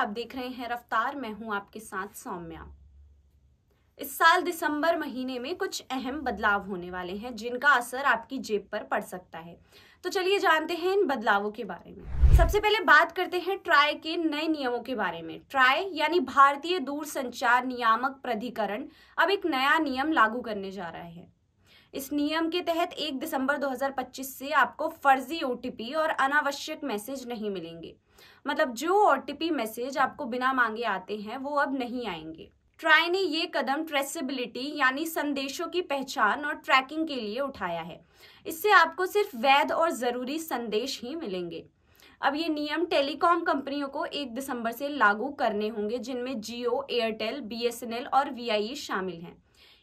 आप देख रहे हैं रफ्तार मैं हूं आपके साथ सौम्या इस साल दिसंबर महीने में कुछ अहम बदलाव होने वाले हैं जिनका असर आपकी जेब पर पड़ सकता है तो चलिए जानते हैं इन बदलावों के बारे में सबसे पहले बात करते हैं ट्राई के नए नियमों के बारे में ट्राई यानी भारतीय संचार नियामक प्राधिकरण अब एक नया नियम लागू करने जा रहा है इस नियम के तहत 1 दिसंबर 2025 से आपको फर्जी ओटीपी और अनावश्यक मैसेज नहीं मिलेंगे मतलब जो ओटीपी मैसेज आपको बिना मांगे आते हैं वो अब नहीं आएंगे ट्राई ने ये कदम ट्रेसिबिलिटी यानी संदेशों की पहचान और ट्रैकिंग के लिए उठाया है इससे आपको सिर्फ वैध और ज़रूरी संदेश ही मिलेंगे अब ये नियम टेलीकॉम कंपनियों को 1 दिसंबर से लागू करने होंगे जिनमें जियो एयरटेल बीएसएनएल और वीआईई शामिल हैं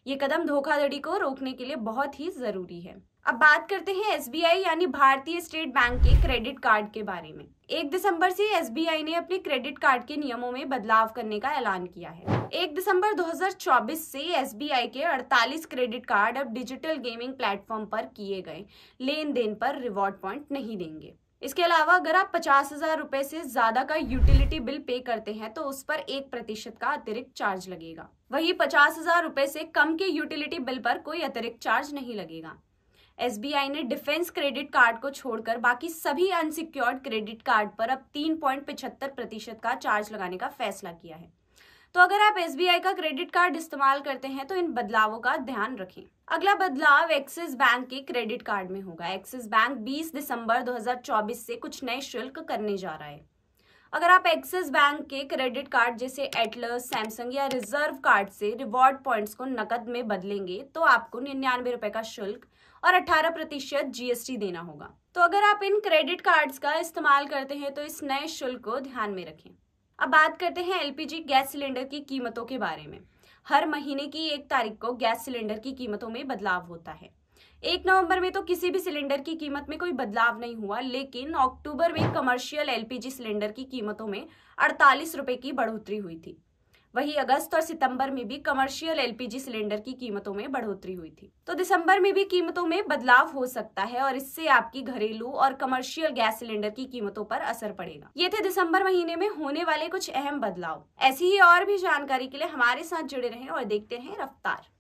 ये कदम धोखाधड़ी को रोकने के लिए बहुत ही ज़रूरी है अब बात करते हैं एस यानी भारतीय स्टेट बैंक के क्रेडिट कार्ड के बारे में एक दिसंबर से एस ने अपने क्रेडिट कार्ड के नियमों में बदलाव करने का ऐलान किया है एक दिसंबर 2024 से एस के 48 क्रेडिट कार्ड अब डिजिटल गेमिंग प्लेटफॉर्म पर किए गए लेन देन पर रिवॉर्ड पॉइंट नहीं देंगे इसके अलावा अगर आप पचास हजार रुपए से ज्यादा का यूटिलिटी बिल पे करते हैं तो उस पर एक प्रतिशत का अतिरिक्त चार्ज लगेगा वही पचास हजार रुपए से कम के यूटिलिटी बिल पर कोई अतिरिक्त चार्ज नहीं लगेगा एस ने डिफेंस क्रेडिट कार्ड को छोड़कर बाकी सभी अनसिक्योर्ड क्रेडिट कार्ड पर अब तीन प्रतिशत का चार्ज लगाने का फैसला किया है तो अगर आप एस का क्रेडिट कार्ड इस्तेमाल करते हैं तो इन बदलावों का ध्यान रखें अगला बदलाव एक्सिस बैंक के क्रेडिट कार्ड में होगा एक्सिस बैंक 20 दिसंबर 2024 से कुछ नए शुल्क करने जा रहा है अगर आप एक्सिस बैंक के क्रेडिट कार्ड जैसे एटलस सैमसंग या रिजर्व कार्ड से रिवॉर्ड पॉइंट्स को नकद में बदलेंगे तो आपको निन्यानवे रुपए का शुल्क और 18 प्रतिशत जीएसटी देना होगा तो अगर आप इन क्रेडिट कार्ड्स का इस्तेमाल करते हैं तो इस नए शुल्क को ध्यान में रखें अब बात करते हैं एलपीजी गैस सिलेंडर की कीमतों के बारे में हर महीने की एक तारीख को गैस सिलेंडर की कीमतों में बदलाव होता है एक नवंबर में तो किसी भी सिलेंडर की कीमत में कोई बदलाव नहीं हुआ लेकिन अक्टूबर में कमर्शियल एलपीजी सिलेंडर की कीमतों में अड़तालीस रुपए की बढ़ोतरी हुई थी वहीं अगस्त और सितंबर में भी कमर्शियल एलपीजी सिलेंडर की कीमतों में बढ़ोतरी हुई थी तो दिसंबर में भी कीमतों में बदलाव हो सकता है और इससे आपकी घरेलू और कमर्शियल गैस सिलेंडर की कीमतों पर असर पड़ेगा ये थे दिसंबर महीने में होने वाले कुछ अहम बदलाव ऐसी ही और भी जानकारी के लिए हमारे साथ जुड़े रहे और देखते हैं रफ्तार